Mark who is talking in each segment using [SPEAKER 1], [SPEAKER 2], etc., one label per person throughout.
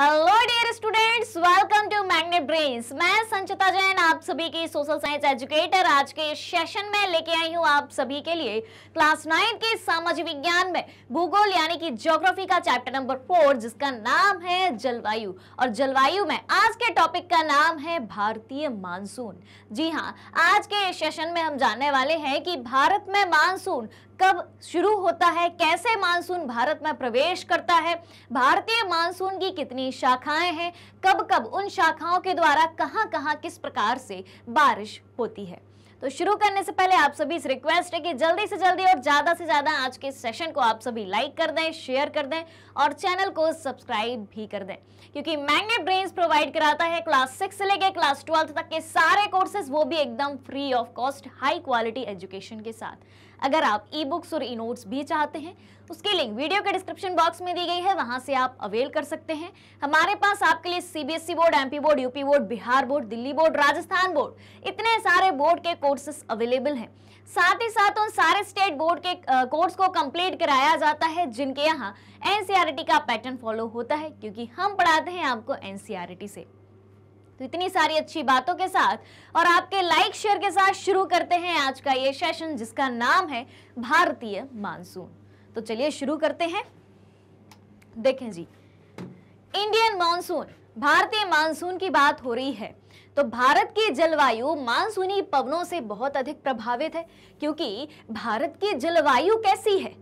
[SPEAKER 1] Hello dear students welcome to Magnet Brains मैं संचिता जैन आप सभी की सोशल साइंस एजुकेटर आज के सेशन में लेके आई हूँ आप सभी के लिए क्लास नाइन के सामाजिक विज्ञान में भूगोल यानी कि ज्योग्राफी का चैप्टर नंबर फोर जिसका नाम है जलवायु और जलवायु में आज के टॉपिक का नाम है भारतीय मानसून जी हाँ आज के सेशन में हम जानने वाले हैं कि भारत में मानसून कब शुरू होता है कैसे मानसून भारत में प्रवेश करता है भारतीय मानसून की कितनी शाखाएं हैं कब कब उन शाखाओं के द्वारा कहां कहां किस प्रकार से बारिश होती है तो शुरू करने से पहले आप सभी से रिक्वेस्ट है कि जल्दी से जल्दी और ज़्यादा से ज़्यादा आज के सेशन को आप सभी लाइक कर दें शेयर कर दें और चैनल को सब्सक्राइब भी कर दें क्योंकि मैग्नेट ब्रेन्स प्रोवाइड कराता है क्लास सिक्स से लेकर क्लास ट्वेल्थ तक के सारे कोर्सेज वो भी एकदम free of cost high quality education के साथ अगर आप ई बुक्स और ई नोट्स भी चाहते हैं उसकी लिंक वीडियो के डिस्क्रिप्शन बॉक्स में दी गई है वहां से आप अवेल कर सकते हैं हमारे पास आपके लिए CBSE e board MP board UP board Bihar board Delhi board Rajasthan board इतने सारे बोर्ड के कोर्सेस अवेलेबल हैं साथ ही साथ उन सारे स्टेट बोर्ड के कोर्स को कंप्लीट कराया जाता है जिनके यहाँ एनसीआरटी e का पैटर्न फॉलो होता है क्योंकि हम पढ़ाते हैं आपको एनसीआरटी e से तो इतनी सारी अच्छी बातों के साथ और आपके लाइक शेयर के साथ शुरू करते हैं आज का ये सेशन जिसका नाम है भारतीय मानसून तो चलिए शुरू करते हैं देखें जी इंडियन मानसून भारतीय मानसून की बात हो रही है तो भारत की जलवायु मानसूनी पवनों से बहुत अधिक प्रभावित है क्योंकि भारत की जलवायु कैसी है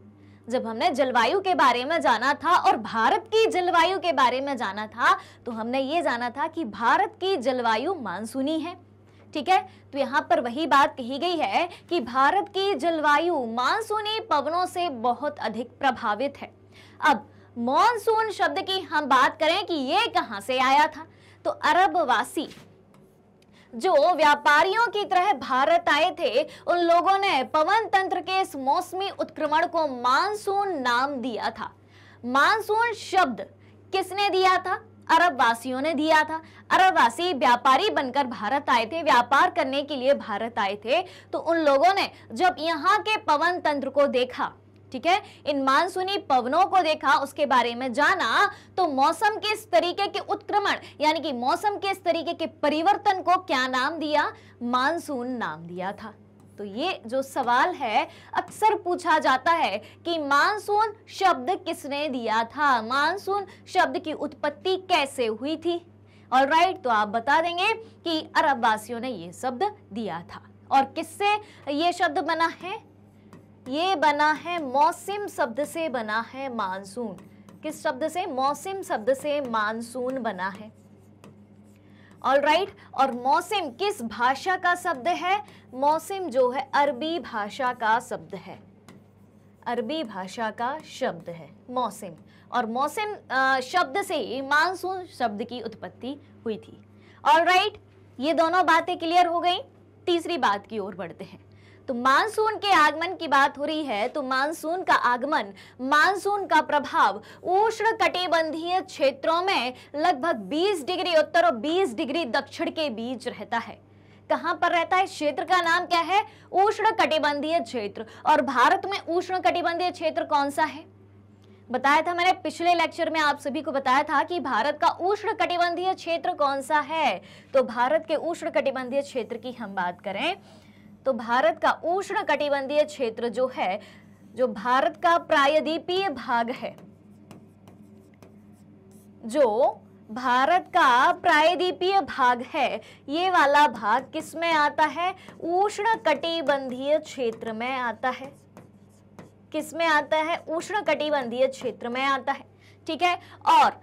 [SPEAKER 1] जब हमने जलवायु के बारे में जाना था और भारत की जलवायु के बारे में जाना था तो हमने ये जाना था कि भारत की जलवायु मानसूनी है ठीक है तो यहाँ पर वही बात कही गई है कि भारत की जलवायु मानसूनी पवनों से बहुत अधिक प्रभावित है अब मानसून शब्द की हम बात करें कि ये कहाँ से आया था तो अरबवासी जो व्यापारियों की तरह भारत आए थे उन लोगों ने पवन तंत्र के इस मौसमी उत्क्रमण को मानसून नाम दिया था मानसून शब्द किसने दिया था अरब वासियों ने दिया था अरब वासी व्यापारी बनकर भारत आए थे व्यापार करने के लिए भारत आए थे तो उन लोगों ने जब यहाँ के पवन तंत्र को देखा ठीक है इन मानसूनी पवनों को देखा उसके बारे में जाना तो मौसम के इस तरीके के उत्क्रमण यानी कि मौसम के इस तरीके के परिवर्तन को क्या नाम दिया मानसून नाम दिया था तो ये जो सवाल है अक्सर पूछा जाता है कि मानसून शब्द किसने दिया था मानसून शब्द की उत्पत्ति कैसे हुई थी और राइट तो आप बता देंगे कि अरब वासियों ने ये शब्द दिया था और किससे ये शब्द बना है ये बना है मौसम शब्द से बना है मानसून किस शब्द से मौसम शब्द से मानसून बना है ऑल राइट right? और मौसम किस भाषा का शब्द है मौसम जो है अरबी भाषा का शब्द है अरबी भाषा का शब्द है मौसम और मौसम शब्द से मानसून शब्द की उत्पत्ति हुई थी ऑल राइट right? ये दोनों बातें क्लियर हो गई तीसरी बात की ओर बढ़ते हैं तो मानसून के आगमन की बात हो रही है तो मानसून का आगमन मानसून का प्रभाव उष्ण कटिबंधीय क्षेत्रों में लगभग 20 डिग्री उत्तर और 20 डिग्री दक्षिण के बीच रहता है कहां पर रहता है क्षेत्र का नाम क्या है उष्ण कटिबंधीय क्षेत्र और भारत में उष्ण कटिबंधीय क्षेत्र कौन सा है बताया था मैंने पिछले लेक्चर में आप सभी को बताया था कि भारत का उष्ण कटिबंधीय क्षेत्र कौन सा है तो भारत के उष्ण कटिबंधीय क्षेत्र की हम बात करें तो भारत का उष्ण कटिबंधीय क्षेत्र जो है जो भारत का प्रायद्वीपीय भाग है जो भारत का प्रायद्वीपीय भाग है ये वाला भाग किसमें आता है उष्ण कटिबंधीय क्षेत्र में आता है किसमें आता है उष्ण कटिबंधीय क्षेत्र में आता है ठीक है और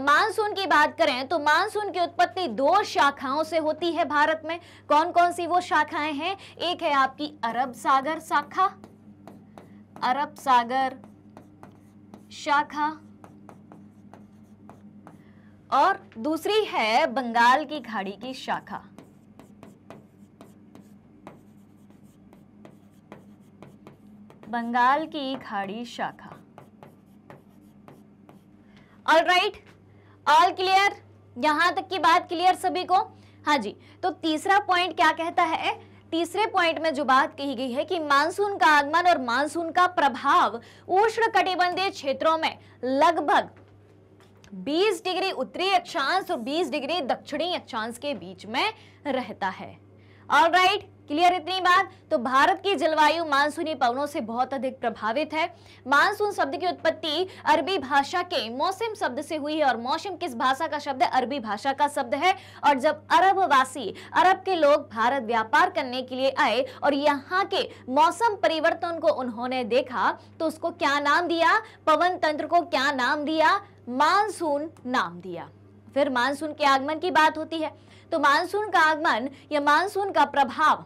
[SPEAKER 1] मानसून की बात करें तो मानसून की उत्पत्ति दो शाखाओं से होती है भारत में कौन कौन सी वो शाखाएं हैं एक है आपकी अरब सागर शाखा अरब सागर शाखा और दूसरी है बंगाल की खाड़ी की शाखा बंगाल की खाड़ी शाखा ऑल राइट ऑल क्लियर यहां तक की बात क्लियर सभी को हाँ जी तो तीसरा पॉइंट क्या कहता है तीसरे पॉइंट में जो बात कही गई है कि मानसून का आगमन और मानसून का प्रभाव उष्ण कटिबंधीय क्षेत्रों में लगभग 20 डिग्री उत्तरी अक्षांश और 20 डिग्री दक्षिणी अक्षांश के बीच में रहता है ऑल राइट right? क्लियर इतनी बात तो भारत की जलवायु मानसूनी पवनों से बहुत अधिक प्रभावित है मानसून शब्द की उत्पत्ति अरबी भाषा के मौसम शब्द से हुई है और मौसम किस भाषा का शब्द है अरबी भाषा का शब्द है और जब अरब वासी अरब के लोग भारत व्यापार करने के लिए आए और यहाँ के मौसम परिवर्तन को उन्होंने देखा तो उसको क्या नाम दिया पवन तंत्र को क्या नाम दिया मानसून नाम दिया फिर मानसून के आगमन की बात होती है तो मानसून का आगमन या मानसून का प्रभाव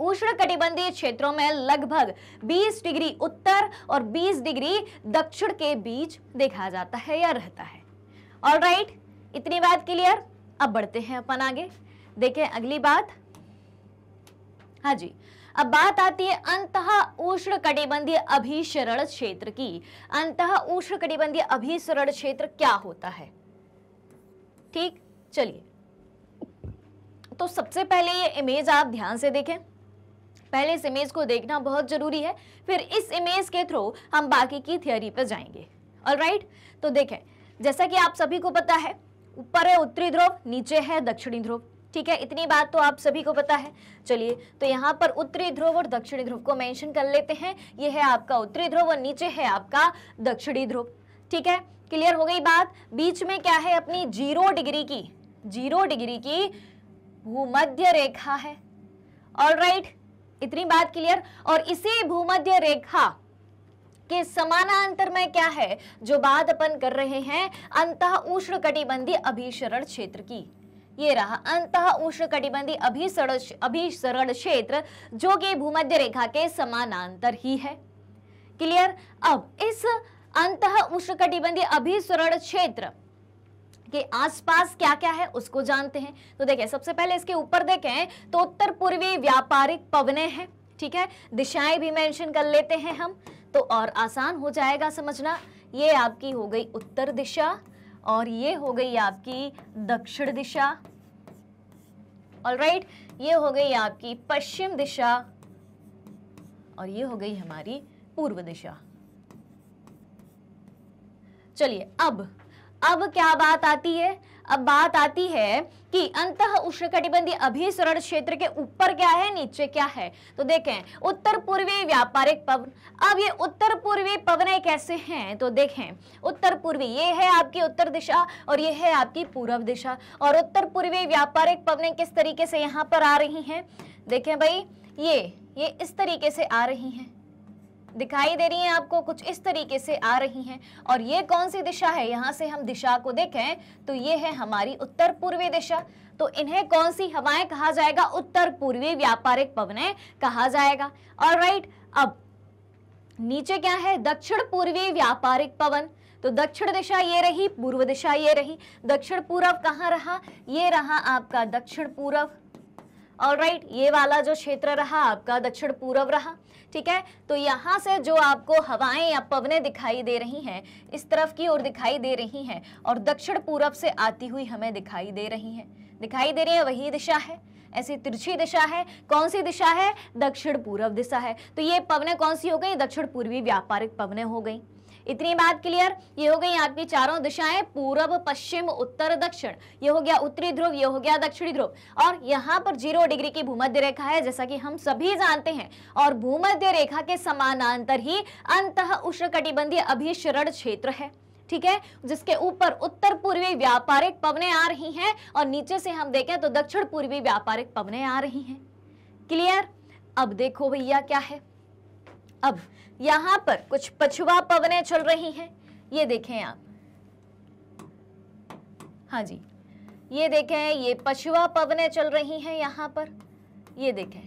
[SPEAKER 1] उष्ण कटिबंधीय क्षेत्रों में लगभग 20 डिग्री उत्तर और 20 डिग्री दक्षिण के बीच देखा जाता है या रहता है ऑल राइट right, इतनी बात क्लियर अब बढ़ते हैं अपन आगे देखें अगली बात हाँ जी अब बात आती है अंत उष्ण कटिबंधीय अभिसरण क्षेत्र की अंत उष्ण कटिबंधीय अभिसरण क्षेत्र क्या होता है ठीक चलिए तो सबसे पहले ये इमेज आप ध्यान से देखें पहले इस इमेज को देखना बहुत ज़रूरी है फिर इस इमेज के थ्रू हम बाकी की थियोरी पर जाएंगे ऑलराइट राइट तो देखें जैसा कि आप सभी को पता है ऊपर है उत्तरी ध्रुव नीचे है दक्षिणी ध्रुव ठीक है इतनी बात तो आप सभी को पता है चलिए तो यहाँ पर उत्तरी ध्रुव और दक्षिणी ध्रुव को मेंशन कर लेते हैं ये है आपका उत्तरी ध्रुव और नीचे है आपका दक्षिणी ध्रुव ठीक है क्लियर हो गई बात बीच में क्या है अपनी जीरो डिग्री की जीरो डिग्री की भूमध्य रेखा है ऑल राइट इतनी बात क्लियर और इसी भूमध्य रेखा के समानांतर में क्या है जो बात अपन कर रहे हैं अंत उष्ण अभिसरण क्षेत्र की ये रहा अंत उष्ण कटिबंधी अभिसरण अभिसरण क्षेत्र जो कि भूमध्य रेखा के समानांतर ही है क्लियर अब इस अंत उष्ण कटिबंधी अभिसरण क्षेत्र के आसपास क्या क्या है उसको जानते हैं तो देखें सबसे पहले इसके ऊपर देखें तो उत्तर पूर्वी व्यापारिक पवने हैं ठीक है दिशाएं भी मेंशन कर लेते हैं हम तो और आसान हो जाएगा समझना ये आपकी हो गई उत्तर दिशा और ये हो गई आपकी दक्षिण दिशा ऑलराइट right, ये हो गई आपकी पश्चिम दिशा और ये हो गई हमारी पूर्व दिशा चलिए अब अब क्या बात आती है अब बात आती है कि अंत उष्णकटिबंधीय अभिसरण क्षेत्र के ऊपर क्या है नीचे क्या है तो देखें उत्तर पूर्वी व्यापारिक पवन अब ये उत्तर पूर्वी पवने कैसे हैं तो देखें उत्तर पूर्वी ये है आपकी उत्तर दिशा और ये है आपकी पूर्व दिशा और उत्तर पूर्वी व्यापारिक पवने किस तरीके से यहाँ पर आ रही हैं देखें भाई ये ये इस तरीके से आ रही हैं दिखाई दे रही हैं आपको कुछ इस तरीके से आ रही हैं और ये कौन सी दिशा है यहाँ से हम दिशा को देखें तो ये है हमारी उत्तर पूर्वी दिशा तो इन्हें कौन सी हवाएं कहा जाएगा उत्तर पूर्वी व्यापारिक पवन कहा जाएगा और राइट अब नीचे क्या है दक्षिण पूर्वी व्यापारिक पवन तो दक्षिण दिशा ये रही पूर्व दिशा ये रही दक्षिण पूर्व कहाँ रहा ये रहा आपका दक्षिण पूर्व और राइट ये वाला जो क्षेत्र रहा आपका दक्षिण पूर्व रहा ठीक है तो यहाँ से जो आपको हवाएं या पवने दिखाई दे रही हैं इस तरफ की ओर दिखाई दे रही हैं और दक्षिण पूर्व से आती हुई हमें दिखाई दे रही हैं दिखाई दे रही है वही दिशा है ऐसी तिरछी दिशा है कौन सी दिशा है दक्षिण पूर्व दिशा है तो ये पवने कौन सी हो गई दक्षिण पूर्वी व्यापारिक पवने हो गई इतनी बात क्लियर ये हो गई आपकी चारों दिशाएं पूर्व पश्चिम उत्तर दक्षिण ये हो गया उत्तरी ध्रुव ये हो गया दक्षिणी ध्रुव और यहाँ पर जीरो डिग्री की भूमध्य रेखा है जैसा कि हम सभी जानते हैं और भूमध्य रेखा के समानांतर ही अंत उष्ण अभिशरण क्षेत्र है ठीक है जिसके ऊपर उत्तर पूर्वी व्यापारिक पवने आ रही हैं और नीचे से हम देखें तो दक्षिण पूर्वी व्यापारिक पवने आ रही हैं क्लियर अब देखो भैया क्या है अब यहां पर कुछ पछुआ पवने चल रही हैं ये देखें आप हाँ जी ये देखें ये पछुआ पवने चल रही हैं यहां पर ये देखें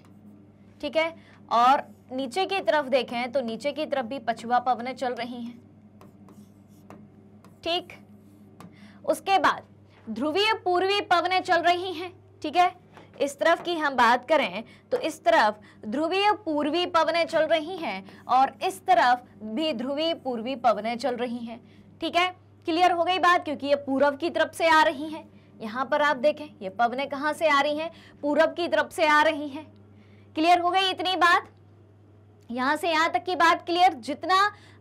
[SPEAKER 1] ठीक है और नीचे की तरफ देखें तो नीचे की तरफ भी पछुआ पवने चल रही हैं ठीक उसके बाद ध्रुवीय पूर्वी पवने चल रही हैं ठीक है इस तरफ की हम बात करें तो इस तरफ ध्रुवीय पूर्वी पवने चल रही हैं और इस तरफ भी ध्रुवीय पूर्वी पवने चल रही हैं ठीक है क्लियर हो गई बात क्योंकि ये पूर्व की तरफ से आ रही हैं यहाँ पर आप देखें ये पवने कहाँ से आ रही हैं पूरब की तरफ से आ रही हैं क्लियर हो गई इतनी बात यहाँ से यहाँ तक की बात क्लियर जितना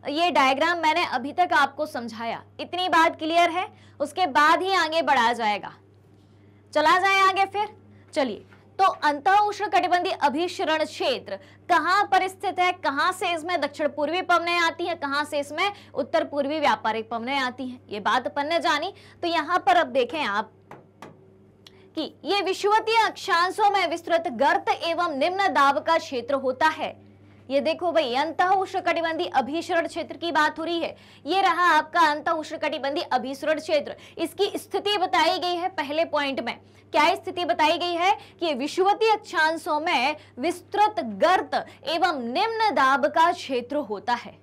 [SPEAKER 1] ये डायग्राम मैंने अभी तक आपको समझाया इतनी बात क्लियर है उसके बाद ही आगे बढ़ा जाएगा चला जाए आगे फिर चलिए तो अंत उष्ण कटिबंधी अभिशरण क्षेत्र कहां पर स्थित है कहां से इसमें दक्षिण पूर्वी पवने आती है कहां से इसमें उत्तर पूर्वी व्यापारिक पवने आती है ये बात अपन ने जानी तो यहां पर अब देखें आप कि ये विश्वतीय अक्षांशों में विस्तृत गर्त एवं निम्न दाब का क्षेत्र होता है ये देखो भाई अंत उष्णकटिबंधी अभिसरण क्षेत्र की बात हो रही है ये रहा आपका अंत उष्णकटिबंधी अभिसरण क्षेत्र इसकी स्थिति बताई गई है पहले पॉइंट में क्या स्थिति बताई गई है कि विश्ववती अक्षांशों में विस्तृत गर्त एवं निम्न दाब का क्षेत्र होता है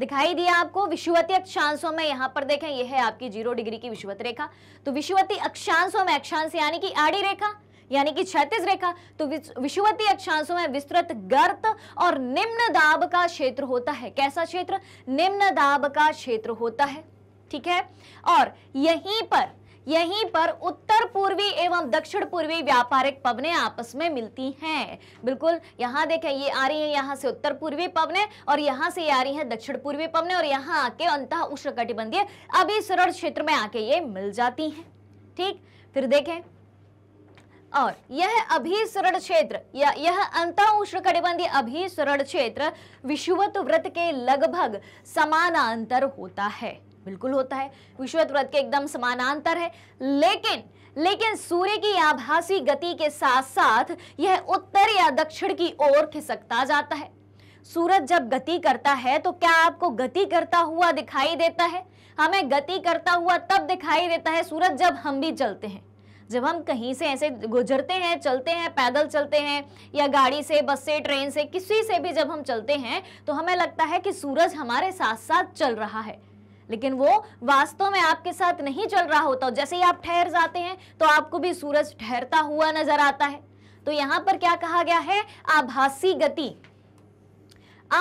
[SPEAKER 1] दिखाई दिया आपको विश्वती अक्षांशों में यहां पर देखें यह है आपकी जीरो डिग्री की विश्वत रेखा तो विश्वती अक्षांशों में अक्षांश यानी कि आड़ी रेखा यानी कि क्षैतिज रेखा तो विषुवती अक्षांशों में विस्तृत गर्त और निम्न दाब का क्षेत्र होता है कैसा क्षेत्र निम्न दाब का क्षेत्र होता है ठीक है और यहीं पर यहीं पर उत्तर पूर्वी एवं दक्षिण पूर्वी व्यापारिक पवने आपस में मिलती हैं बिल्कुल यहां देखें ये आ रही है यहाँ से उत्तर पूर्वी पवने और यहाँ से ये आ रही है दक्षिण पूर्वी पवने और यहाँ आके अंत उष्ण कटिबंधीय अभी सरल क्षेत्र में आके ये मिल जाती हैं ठीक फिर देखें और यह अभिसरण क्षेत्र या यह अंत उष्ण कटिबंधीय अभिसरण क्षेत्र विषुवत व्रत के लगभग समानांतर होता है बिल्कुल होता है विषुवत व्रत के एकदम समानांतर है लेकिन लेकिन सूर्य की आभासी गति के साथ साथ यह उत्तर या दक्षिण की ओर खिसकता जाता है सूरज जब गति करता है तो क्या आपको गति करता हुआ दिखाई देता है हमें गति करता हुआ तब दिखाई देता है सूरज जब हम भी चलते हैं जब हम कहीं से ऐसे गुजरते हैं चलते हैं पैदल चलते हैं या गाड़ी से बस से ट्रेन से किसी से भी जब हम चलते हैं तो हमें लगता है कि सूरज हमारे साथ साथ चल रहा है लेकिन वो वास्तव में आपके साथ नहीं चल रहा होता जैसे ही आप ठहर जाते हैं तो आपको भी सूरज ठहरता हुआ नजर आता है तो यहां पर क्या कहा गया है आभासी गति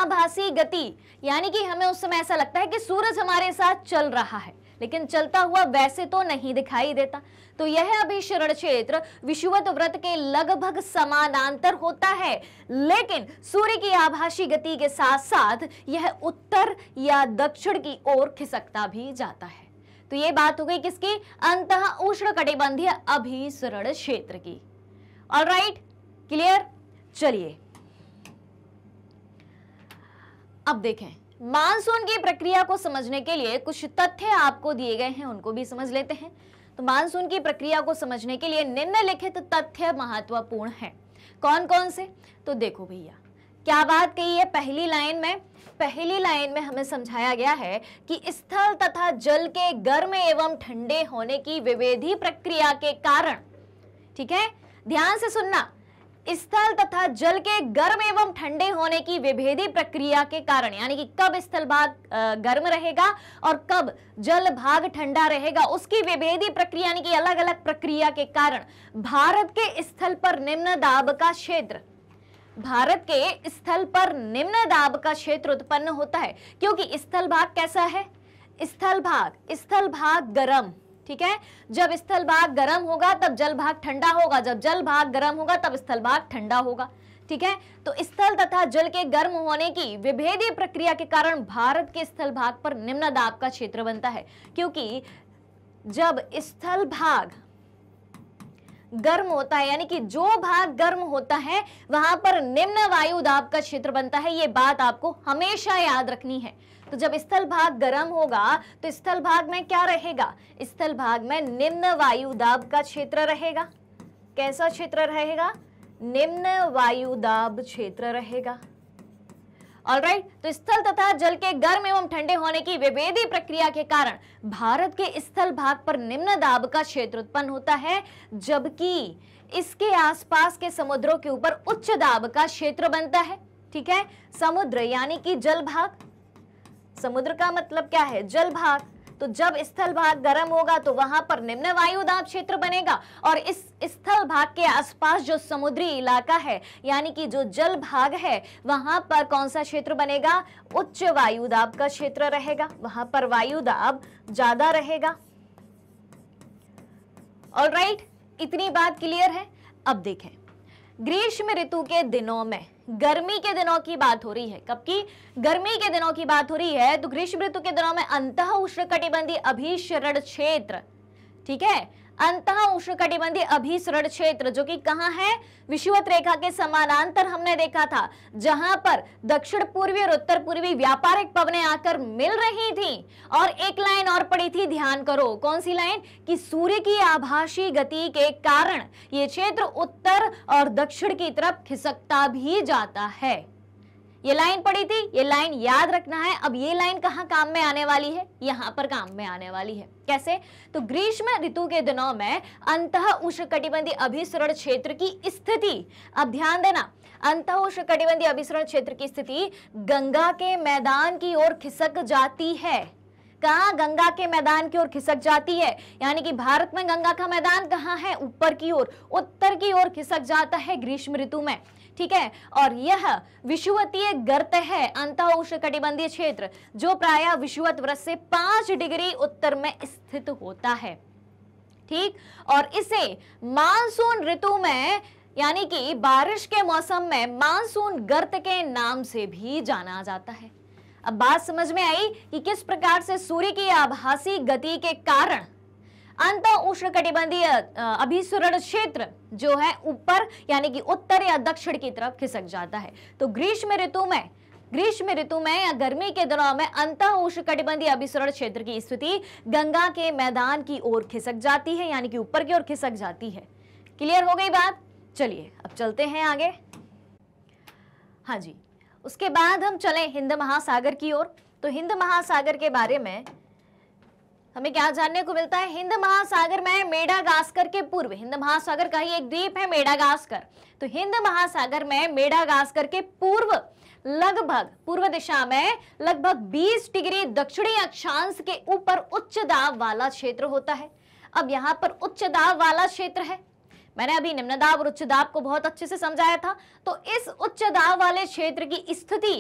[SPEAKER 1] आभासी गति यानी कि हमें उस समय ऐसा लगता है कि सूरज हमारे साथ चल रहा है लेकिन चलता हुआ वैसे तो नहीं दिखाई देता तो यह अभिशरण क्षेत्र विषुवत व्रत के लगभग समानांतर होता है लेकिन सूर्य की आभाषी गति के साथ साथ यह उत्तर या दक्षिण की ओर खिसकता भी जाता है तो ये बात हो गई किसकी अंत उष्ण कटिबंधीय अभिसरण क्षेत्र की ऑल राइट क्लियर चलिए अब देखें मानसून की प्रक्रिया को समझने के लिए कुछ तथ्य आपको दिए गए हैं उनको भी समझ लेते हैं तो मानसून की प्रक्रिया को समझने के लिए निम्नलिखित तथ्य महत्वपूर्ण है कौन कौन से तो देखो भैया क्या बात कही है पहली लाइन में पहली लाइन में हमें समझाया गया है कि स्थल तथा जल के गर्म एवं ठंडे होने की विवेधी प्रक्रिया के कारण ठीक है ध्यान से सुनना स्थल तथा जल के गर्म एवं ठंडे होने की विभेदी प्रक्रिया के कारण यानी कि कब स्थल भाग गर्म रहेगा और कब जल भाग ठंडा रहेगा उसकी विभेदी प्रक्रिया यानी कि अलग अलग प्रक्रिया के कारण भारत के स्थल पर निम्न दाब का क्षेत्र भारत के स्थल पर निम्न दाब का क्षेत्र उत्पन्न होता है क्योंकि स्थल भाग कैसा है स्थल भाग स्थल भाग गर्म ठीक है जब स्थल भाग गर्म होगा तब जल भाग ठंडा होगा जब जल भाग गर्म होगा तब स्थल भाग ठंडा होगा ठीक है तो स्थल तथा जल के गर्म होने की विभेदी प्रक्रिया के कारण भारत के स्थल भाग पर निम्न दाब का क्षेत्र बनता है क्योंकि जब स्थल भाग गर्म होता है यानी कि जो भाग गर्म होता है वहां पर निम्न वायु दाब का क्षेत्र बनता है ये बात आपको हमेशा याद रखनी है तो जब स्थल भाग गर्म होगा तो स्थल भाग में क्या रहेगा स्थल भाग में निम्न वायु दाब का क्षेत्र रहेगा कैसा क्षेत्र रहेगा निम्न वायु दाब क्षेत्र रहेगा ऑलराइट right, तो स्थल तथा जल के गर्म एवं ठंडे होने की विभेदी प्रक्रिया के कारण भारत के स्थल भाग पर निम्न दाब का क्षेत्र उत्पन्न होता है जबकि इसके आसपास के समुद्रों के ऊपर उच्च दाब का क्षेत्र बनता है ठीक है समुद्र यानी कि जल भाग समुद्र का मतलब क्या है जल भाग तो जब स्थल भाग गर्म होगा तो वहां पर निम्न वायु दाब क्षेत्र बनेगा और इस स्थल भाग के आसपास जो समुद्री इलाका है यानी कि जो जल भाग है वहां पर कौन सा क्षेत्र बनेगा उच्च वायु दाब का क्षेत्र रहेगा वहां पर वायु दाब ज्यादा रहेगा राइट right, इतनी बात क्लियर है अब देखें ग्रीष्म ऋतु के दिनों में गर्मी के दिनों की बात हो रही है कब की गर्मी के दिनों की बात हो रही है तो ग्रीष्म ऋतु के दिनों में अंत उष्ण कटिबंधी अभिशरण क्षेत्र ठीक है अंतः उष्णकटिबंधीय अभिसरण क्षेत्र जो कि कहाँ है विषुवत रेखा के समानांतर हमने देखा था जहां पर दक्षिण पूर्वी और उत्तर पूर्वी व्यापारिक पवने आकर मिल रही थी और एक लाइन और पड़ी थी ध्यान करो कौन सी लाइन कि सूर्य की आभाषी गति के कारण ये क्षेत्र उत्तर और दक्षिण की तरफ खिसकता भी जाता है ये लाइन पड़ी थी ये लाइन याद रखना है अब ये लाइन कहाँ काम में आने वाली है यहाँ पर काम में आने वाली है कैसे तो ग्रीष्म ऋतु के दिनों में अंत उष्णकटिबंधी अभिसरण क्षेत्र की स्थिति अब ध्यान देना अंत उष्णकटिबंधी अभिसरण क्षेत्र की स्थिति गंगा के मैदान की ओर खिसक जाती है कहा गंगा के मैदान की ओर खिसक जाती है यानी कि भारत में गंगा का मैदान कहाँ है ऊपर की ओर उत्तर की ओर खिसक जाता है ग्रीष्म ऋतु में ठीक है और यह विषुवतीय गर्त है अंत कटिबंधीय क्षेत्र जो प्राय विषुवत वृत्त से पांच डिग्री उत्तर में स्थित होता है ठीक और इसे मानसून ऋतु में यानी कि बारिश के मौसम में मानसून गर्त के नाम से भी जाना जाता है अब बात समझ में आई कि किस प्रकार से सूर्य की आभासी गति के कारण अंत उष्ण कटिबंधीय अभिसरण क्षेत्र जो है ऊपर यानी कि उत्तर या दक्षिण की तरफ खिसक जाता है तो ग्रीष्म ऋतु में ग्रीष्म ऋतु में या गर्मी के दिनों में अंत उष्ण कटिबंधीय अभिसरण क्षेत्र की स्थिति गंगा के मैदान की ओर खिसक जाती है यानी कि ऊपर की ओर खिसक जाती है क्लियर हो गई बात चलिए अब चलते हैं आगे हाँ जी उसके बाद हम चले हिंद महासागर की ओर तो हिंद महासागर के बारे में हमें क्या जानने को मिलता है हिंद महासागर में मेडागास्कर के पूर्व हिंद महासागर का ही एक द्वीप है मेडागास्कर तो हिंद महासागर में मेडागास्कर के पूर्व लगभग पूर्व दिशा में लगभग 20 डिग्री दक्षिणी अक्षांश के ऊपर उच्च दाब वाला क्षेत्र होता है अब यहाँ पर उच्च दाब वाला क्षेत्र है मैंने अभी निम्न दाब और उच्च दाब को बहुत अच्छे से समझाया था तो इस उच्च दाब वाले क्षेत्र की स्थिति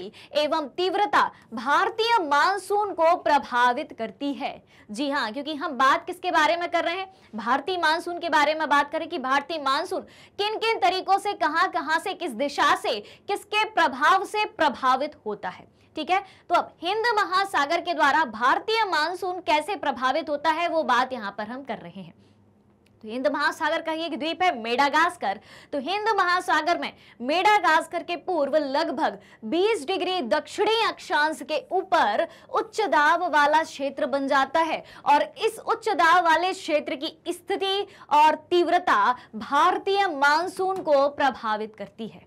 [SPEAKER 1] एवं तीव्रता भारतीय मानसून को प्रभावित करती है जी हाँ क्योंकि हम बात किसके बारे में कर रहे हैं भारतीय मानसून के बारे में बात करें कि भारतीय मानसून किन किन तरीकों से कहां कहां से किस दिशा से किसके प्रभाव से प्रभावित होता है ठीक है तो अब हिंद महासागर के द्वारा भारतीय मानसून कैसे प्रभावित होता है वो बात यहां पर हम कर रहे हैं तो हिंद महासागर का ही एक द्वीप है मेडागास्कर तो हिंद महासागर में मेडागास्कर के पूर्व लगभग 20 डिग्री दक्षिणी अक्षांश के ऊपर उच्च दाब वाला क्षेत्र बन जाता है और इस उच्च दाब वाले क्षेत्र की स्थिति और तीव्रता भारतीय मानसून को प्रभावित करती है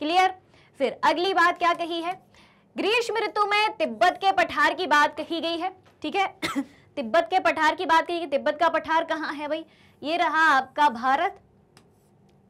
[SPEAKER 1] क्लियर फिर अगली बात क्या कही है ग्रीष्म ऋतु में तिब्बत के पठार की बात कही गई है ठीक है तिब्बत के पठार की बात कही तिब्बत का पठार कहाँ है भाई ये रहा आपका भारत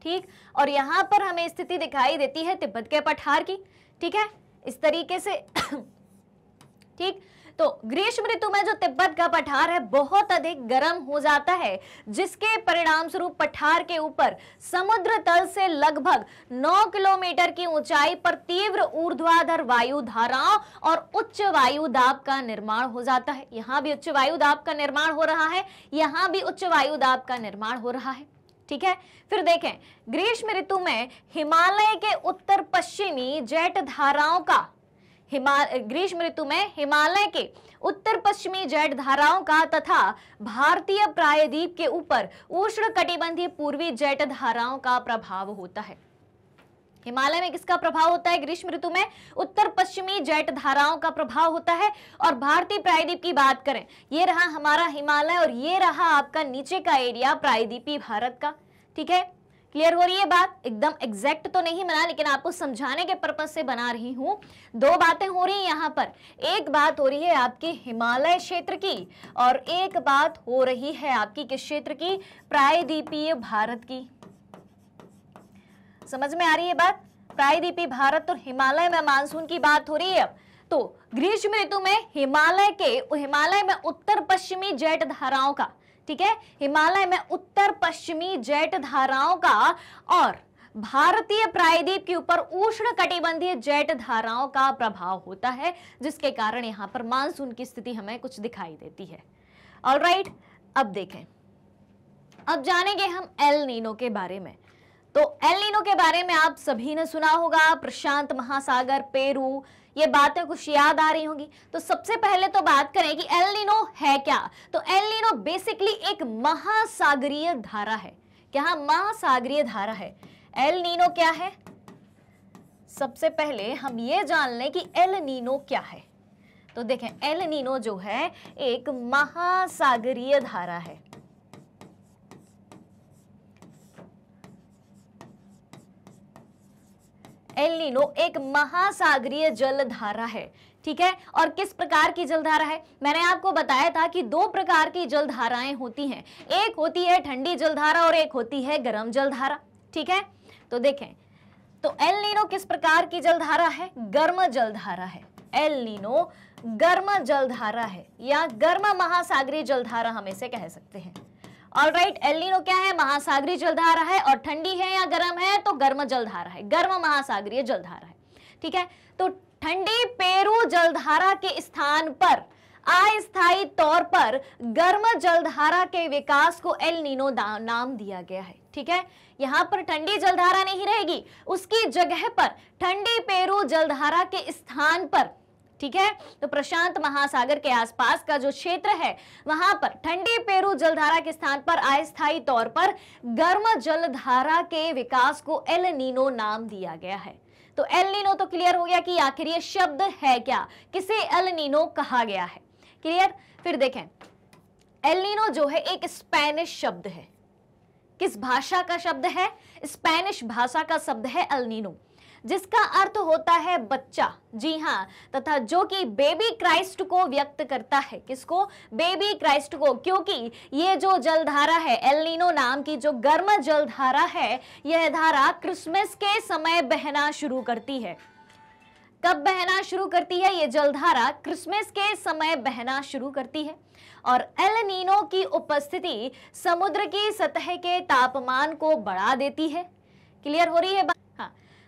[SPEAKER 1] ठीक और यहां पर हमें स्थिति दिखाई देती है तिब्बत के पठार की ठीक है इस तरीके से ठीक तो ग्रीष्म ऋतु में जो तिब्बत का पठार है बहुत अधिक गर्म हो जाता है जिसके परिणाम स्वरूप पठार के ऊपर समुद्र तल से लगभग 9 किलोमीटर की ऊंचाई पर तीव्र ऊर्ध्वाधर वायु धाराओं और उच्च वायु दाब का निर्माण हो जाता है यहाँ भी उच्च वायु दाब का निर्माण हो रहा है यहाँ भी उच्च वायु दाब का निर्माण हो रहा है ठीक है फिर देखें ग्रीष्म ऋतु में हिमालय के उत्तर पश्चिमी जेट धाराओं का ग्रीष्म ऋतु में हिमालय के उत्तर पश्चिमी जेट धाराओं का तथा भारतीय प्रायद्वीप के ऊपर उष्ण कटिबंधी पूर्वी जेट धाराओं का प्रभाव होता है हिमालय में किसका प्रभाव होता है ग्रीष्म ऋतु में उत्तर पश्चिमी जेट धाराओं का प्रभाव होता है और भारतीय प्रायद्वीप की बात करें ये रहा हमारा हिमालय और ये रहा आपका नीचे का एरिया प्रायद्वीपी भारत का ठीक है क्लियर हो रही है बात एकदम एग्जैक्ट तो नहीं बना लेकिन आपको समझाने के पर्पज से बना रही हूँ दो बातें हो रही है यहां पर एक बात हो रही है आपकी हिमालय क्षेत्र की और एक बात हो रही है आपकी किस क्षेत्र की प्रायद्वीपीय भारत की समझ में आ रही है बात प्रायद्वीपीय भारत और हिमालय में मानसून की बात हो रही है तो ग्रीष्म ऋतु में हिमालय के हिमालय में उत्तर पश्चिमी जेट धाराओं का ठीक है हिमालय में उत्तर पश्चिमी जेट धाराओं का और भारतीय प्रायद्वीप के ऊपर उष्ण कटिबंधीय जेट धाराओं का प्रभाव होता है जिसके कारण यहां पर मानसून की स्थिति हमें कुछ दिखाई देती है ऑल right, अब देखें अब जानेंगे हम एल नीनो के बारे में तो एल नीनो के बारे में आप सभी ने सुना होगा प्रशांत महासागर पेरू ये बातें कुछ याद आ रही होंगी तो सबसे पहले तो बात करें कि एल नीनो है क्या तो एल नीनो बेसिकली एक महासागरीय धारा है क्या महासागरीय धारा है एल नीनो क्या है सबसे पहले हम ये जान लें कि एल नीनो क्या है तो देखें एल नीनो जो है एक महासागरीय धारा है एल नीनो एक महासागरीय जलधारा है ठीक है और किस प्रकार की जलधारा है मैंने आपको बताया था कि दो प्रकार की जलधाराएं होती हैं एक होती है ठंडी जलधारा और एक होती है गर्म जलधारा ठीक है तो देखें तो एल नीनो किस प्रकार की जलधारा है गर्म जलधारा है एल नीनो गर्म जलधारा है या गर्म महासागरीय जलधारा हम इसे कह सकते हैं ऑल राइट एलिनो क्या है महासागरी जलधारा है और ठंडी है या गर्म है तो गर्म जलधारा है गर्म महासागरीय जलधारा है ठीक है तो ठंडी पेरू जलधारा के स्थान पर अस्थायी तौर पर गर्म जलधारा के विकास को एल नीनो नाम दिया गया है ठीक है यहां पर ठंडी जलधारा नहीं रहेगी उसकी जगह पर ठंडी पेरू जलधारा के स्थान पर ठीक है तो प्रशांत महासागर के आसपास का जो क्षेत्र है वहां पर ठंडी पेरू जलधारा के स्थान पर अस्थायी तौर पर गर्म जलधारा के विकास को एल नीनो नाम दिया गया है तो एल नीनो तो क्लियर हो गया कि आखिर ये शब्द है क्या किसे एल नीनो कहा गया है क्लियर फिर देखें एल नीनो जो है एक स्पेनिश शब्द है किस भाषा का शब्द है स्पेनिश भाषा का शब्द है एल नीनो जिसका अर्थ होता है बच्चा जी हाँ तथा जो कि बेबी क्राइस्ट को व्यक्त करता है किसको बेबी क्राइस्ट को क्योंकि ये जो जलधारा है एलिनो नाम की जो गर्म जलधारा है यह धारा क्रिसमस के समय बहना शुरू करती है कब बहना शुरू करती है ये जलधारा क्रिसमस के समय बहना शुरू करती है और एल नीनो की उपस्थिति समुद्र की सतह के तापमान को बढ़ा देती है क्लियर हो रही है बात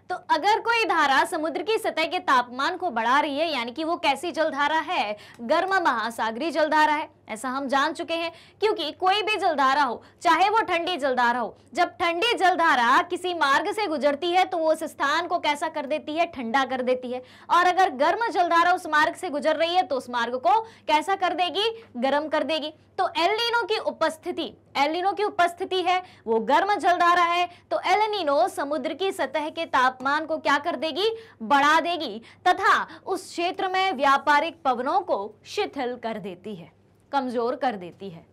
[SPEAKER 1] तो अगर कोई धारा समुद्र की सतह के तापमान को बढ़ा रही है यानी कि वो कैसी जलधारा है गर्म महासागरी जलधारा है ऐसा हम जान चुके हैं क्योंकि कोई भी जलधारा हो चाहे वो ठंडी जलधारा हो जब ठंडी जलधारा किसी मार्ग से गुजरती है तो वो उस स्थान को कैसा कर देती है ठंडा कर देती है और अगर गर्म जलधारा उस मार्ग से गुजर रही है तो उस मार्ग को कैसा कर देगी गर्म कर देगी तो एलिनो की उपस्थिति एलिनो की उपस्थिति है वो गर्म जलधारा है तो एलिनो समुद्र की सतह के तापमान को क्या कर देगी बढ़ा देगी तथा उस क्षेत्र में व्यापारिक पवनों को शिथिल कर देती है कमज़ोर कर देती है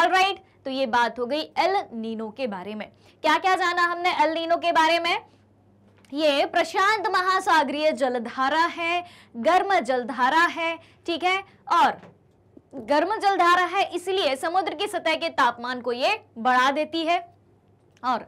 [SPEAKER 1] ऑल राइट right, तो ये बात हो गई एल नीनो के बारे में क्या क्या जाना हमने एल नीनो के बारे में ये प्रशांत महासागरीय जलधारा है गर्म जलधारा है ठीक है और गर्म जलधारा है इसलिए समुद्र की सतह के तापमान को ये बढ़ा देती है और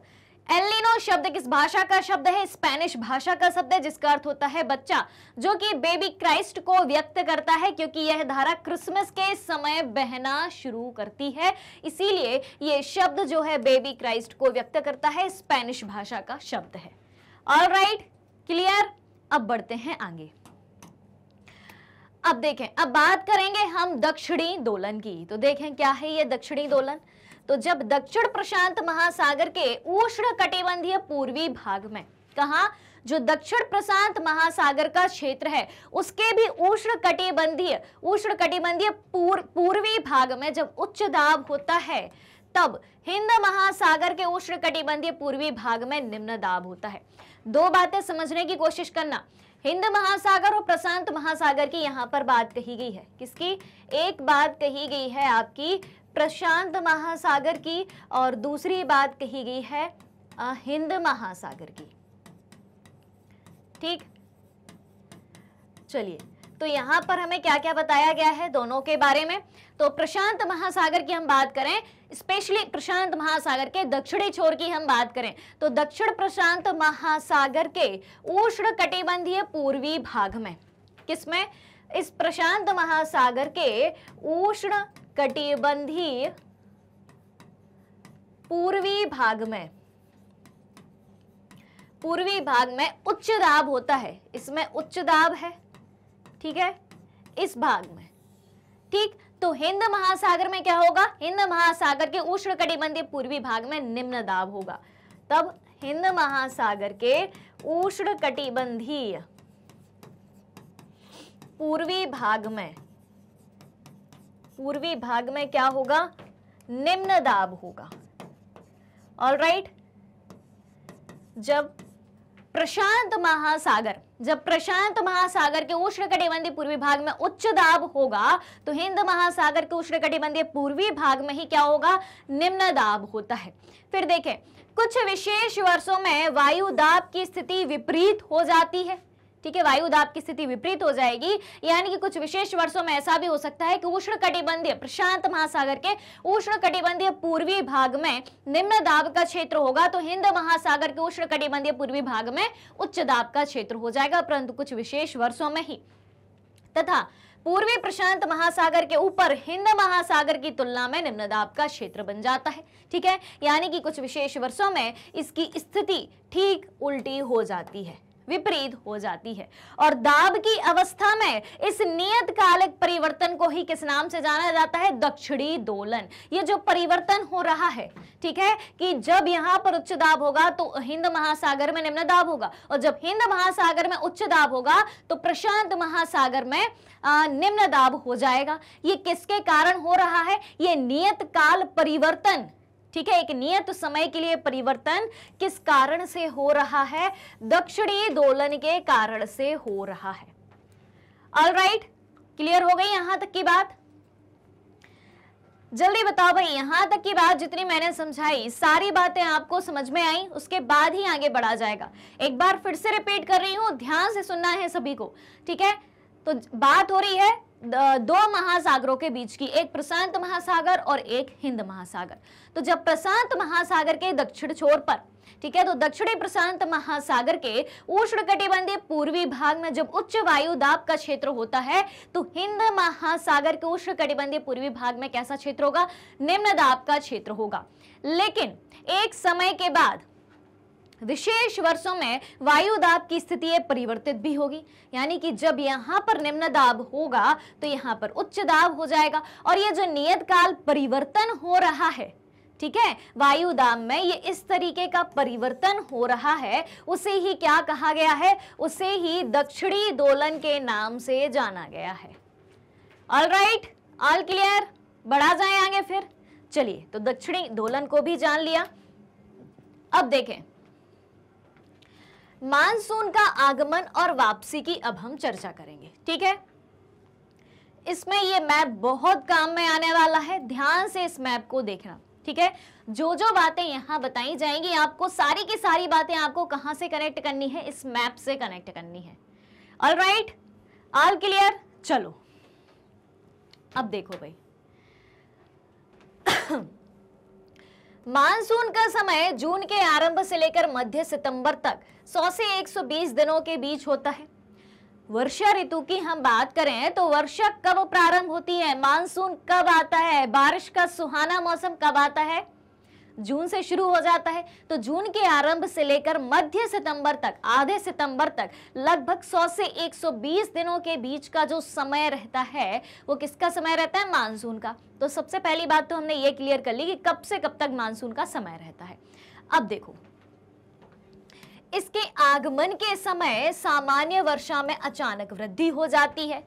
[SPEAKER 1] एलिनो शब्द किस भाषा का शब्द है स्पेनिश भाषा का शब्द है जिसका अर्थ होता है बच्चा जो कि बेबी क्राइस्ट को व्यक्त करता है क्योंकि यह धारा क्रिसमस के समय बहना शुरू करती है इसीलिए यह शब्द जो है बेबी क्राइस्ट को व्यक्त करता है स्पेनिश भाषा का शब्द है ऑल राइट क्लियर अब बढ़ते हैं आगे अब देखें अब बात करेंगे हम दक्षिणी दोलन की तो देखें क्या है यह दक्षिणी दोलन तो जब दक्षिण प्रशांत महासागर के उष्ण कटिबंधीय पूर्वी भाग में कहा जो दक्षिण प्रशांत महासागर का क्षेत्र है उसके भी उष्ण कटिबंधीय उष्ण कटिबंधीय पूर, पूर्वी भाग में जब उच्च दाब होता है तब हिंद महासागर के उष्ण कटिबंधीय पूर्वी भाग में निम्न दाब होता है दो बातें समझने की कोशिश करना हिंद महासागर और प्रशांत महासागर की यहाँ पर बात कही गई है किसकी एक बात कही गई है आपकी प्रशांत महासागर की और दूसरी बात कही गई है हिंद महासागर की ठीक चलिए तो यहां पर हमें क्या क्या बताया गया है दोनों के बारे में तो प्रशांत महासागर की हम बात करें स्पेशली प्रशांत महासागर के दक्षिणी छोर की हम बात करें तो दक्षिण प्रशांत महासागर के उष्ण कटिबंधीय पूर्वी भाग में किसमें इस प्रशांत महासागर के उष्ण कटिबंधी पूर्वी भाग में पूर्वी भाग में उच्च दाब होता है इसमें उच्च दाब है ठीक है इस भाग में ठीक तो हिंद महासागर में क्या होगा हिंद महासागर के उष्ण कटिबंधीय पूर्वी भाग में निम्न दाब होगा तब हिंद महासागर के उष्ण कटिबंधीय पूर्वी भाग में पूर्वी भाग में क्या होगा निम्न दाब होगा ऑल राइट जब प्रशांत महासागर जब प्रशांत महासागर के उष्ण पूर्वी भाग में उच्च दाब होगा तो हिंद महासागर के उष्ण कटिबंधी पूर्वी भाग में ही क्या होगा निम्न दाब होता है फिर देखें कुछ विशेष वर्षों में वायु दाब की स्थिति विपरीत हो जाती है ठीक है वायु दाब की स्थिति विपरीत हो जाएगी यानी कि कुछ विशेष वर्षों में ऐसा भी हो सकता है कि उष्ण कटिबंधीय प्रशांत महासागर के उष्ण कटिबंधीय पूर्वी भाग में निम्न दाब का क्षेत्र होगा तो हिंद महासागर के उष्ण कटिबंधीय पूर्वी भाग में उच्च दाब का क्षेत्र हो जाएगा परंतु कुछ विशेष वर्षों में ही तथा पूर्वी प्रशांत महासागर के ऊपर हिंद महासागर की तुलना में निम्न दाब का क्षेत्र बन जाता है ठीक है यानी कि कुछ विशेष वर्षों में इसकी स्थिति ठीक उल्टी हो जाती है विपरीत हो जाती है और दाब की अवस्था में इस नियत कालिक परिवर्तन को ही किस नाम से जाना जाता है दक्षिणी दोलन ये जो परिवर्तन हो रहा है ठीक है कि जब यहाँ पर उच्च दाब होगा तो हिंद महासागर में निम्न दाब होगा और जब हिंद महासागर में उच्च दाब होगा तो प्रशांत महासागर में निम्न दाब हो जाएगा ये किसके कारण हो रहा है ये नियत काल परिवर्तन ठीक है एक नियत समय के लिए परिवर्तन किस कारण से हो रहा है दक्षिणी दोलन के कारण से हो रहा है ऑल राइट क्लियर हो गई यहां तक की बात जल्दी बताओ भाई यहां तक की बात जितनी मैंने समझाई सारी बातें आपको समझ में आई उसके बाद ही आगे बढ़ा जाएगा एक बार फिर से रिपीट कर रही हूं ध्यान से सुनना है सभी को ठीक है तो बात हो रही है दो महासागरों के बीच की एक प्रशांत महासागर और एक हिंद महासागर तो जब प्रशांत महासागर के दक्षिण छोर पर ठीक है तो दक्षिणी प्रशांत महासागर के उष्ण कटिबंधी पूर्वी भाग में जब उच्च वायु दाब का क्षेत्र होता है तो हिंद महासागर के उष्ण कटिबंधीय पूर्वी भाग में कैसा क्षेत्र होगा निम्न दाब का क्षेत्र होगा लेकिन एक समय के बाद विशेष वर्षों में वायु दाब की स्थिति परिवर्तित भी होगी यानी कि जब यहाँ पर निम्न दाब होगा तो यहाँ पर उच्च दाब हो जाएगा और ये जो नियत काल परिवर्तन हो रहा है ठीक है वायु दाब में ये इस तरीके का परिवर्तन हो रहा है उसे ही क्या कहा गया है उसे ही दक्षिणी दोलन के नाम से जाना गया है ऑल राइट ऑल क्लियर बढ़ा जाए आगे फिर चलिए तो दक्षिणी दोलन को भी जान लिया अब देखें मानसून का आगमन और वापसी की अब हम चर्चा करेंगे ठीक है इसमें ये मैप बहुत काम में आने वाला है ध्यान से इस मैप को देखना ठीक है जो जो बातें यहां बताई जाएंगी आपको सारी की सारी बातें आपको कहां से कनेक्ट करनी है इस मैप से कनेक्ट करनी है ऑल राइट ऑल क्लियर चलो अब देखो भाई मानसून का समय जून के आरंभ से लेकर मध्य सितंबर तक 100 से 120 दिनों के बीच होता है वर्षा ऋतु की हम बात करें तो वर्षा कब प्रारंभ होती है मानसून कब आता है बारिश का सुहाना मौसम कब आता है जून से शुरू हो जाता है तो जून के आरंभ से लेकर मध्य सितंबर तक आधे सितंबर तक लगभग 100 से 120 दिनों के बीच का जो समय रहता है वो किसका समय रहता है मानसून का तो सबसे पहली बात तो हमने ये क्लियर कर ली कि कब से कब तक मानसून का समय रहता है अब देखो इसके आगमन के समय सामान्य वर्षा में अचानक वृद्धि हो जाती है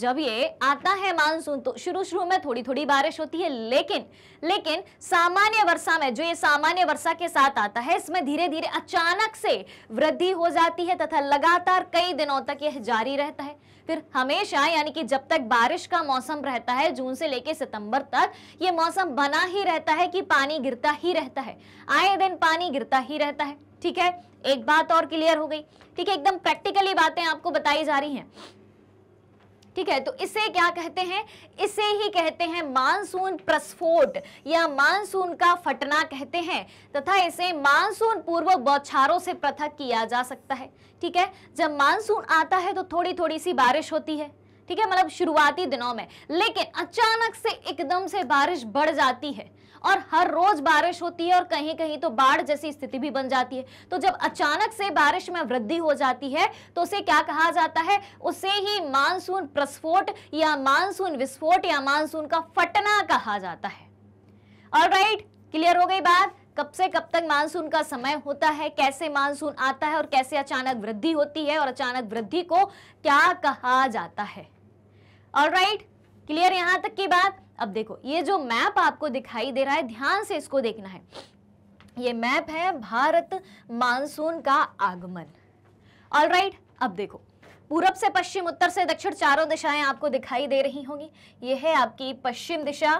[SPEAKER 1] जब ये आता है मानसून तो शुरू शुरू में थोड़ी थोड़ी बारिश होती है लेकिन लेकिन सामान्य वर्षा में जो ये सामान्य वर्षा के साथ आता है इसमें धीरे धीरे अचानक से वृद्धि हो जाती है तथा लगातार कई दिनों तक यह जारी रहता है फिर हमेशा यानी कि जब तक बारिश का मौसम रहता है जून से लेकर सितंबर तक ये मौसम बना ही रहता है कि पानी गिरता ही रहता है आए दिन पानी गिरता ही रहता है ठीक है एक बात और क्लियर हो गई ठीक है एकदम प्रैक्टिकली बातें आपको बताई जा रही हैं ठीक है तो इसे क्या कहते हैं इसे ही कहते हैं मानसून प्रस्फोट या मानसून का फटना कहते हैं तथा इसे मानसून पूर्व बौछारों से पृथक किया जा सकता है ठीक है जब मानसून आता है तो थोड़ी थोड़ी सी बारिश होती है ठीक है मतलब शुरुआती दिनों में लेकिन अचानक से एकदम से बारिश बढ़ जाती है और हर रोज बारिश होती है और कहीं कहीं तो बाढ़ जैसी स्थिति भी बन जाती है तो जब अचानक से बारिश में वृद्धि हो जाती है तो उसे क्या कहा जाता है उसे ही मानसून प्रस्फोट या मानसून विस्फोट या मानसून का फटना कहा जाता है और राइट क्लियर हो गई बात कब से कब तक मानसून का समय होता है कैसे मानसून आता है और कैसे अचानक वृद्धि होती है और अचानक वृद्धि को क्या कहा जाता है ऑलराइट राइट क्लियर यहां तक की बात अब देखो ये जो मैप आपको दिखाई दे रहा है ध्यान से इसको देखना है ये मैप है भारत मानसून का आगमन ऑल right, अब देखो पूरब से पश्चिम उत्तर से दक्षिण चारों दिशाएं आपको दिखाई दे रही होंगी ये है आपकी पश्चिम दिशा